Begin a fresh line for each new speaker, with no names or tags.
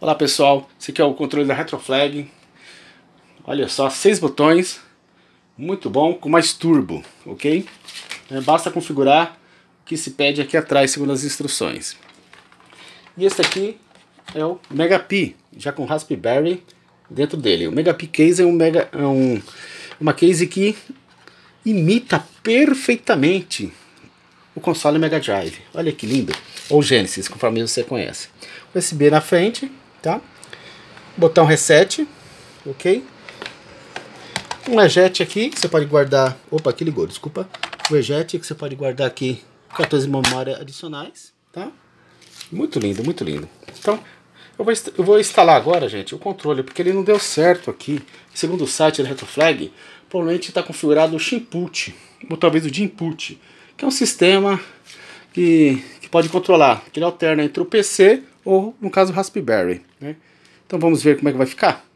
Olá pessoal, esse aqui é o controle da Retroflag. Olha só, seis botões, muito bom, com mais turbo, ok? É, basta configurar o que se pede aqui atrás, segundo as instruções. E esse aqui é o Mega Pi, já com Raspberry dentro dele. O Mega Pi Case é, um mega, é um, uma case que imita perfeitamente o console Mega Drive. Olha que lindo! Ou Genesis, conforme você conhece. USB na frente, tá? Botão reset, ok? Um ejet aqui, que você pode guardar... Opa, aqui ligou, desculpa. O ejet que você pode guardar aqui 14 memórias adicionais, tá?
Muito lindo, muito lindo.
Então, eu vou, eu vou instalar agora, gente, o controle, porque ele não deu certo aqui. Segundo o site da Retroflag, provavelmente está configurado o Shimput, ou talvez o Dinput, que é um sistema que, que pode controlar, que ele alterna entre o PC ou no caso Raspberry. Né? Então vamos ver como é que vai ficar.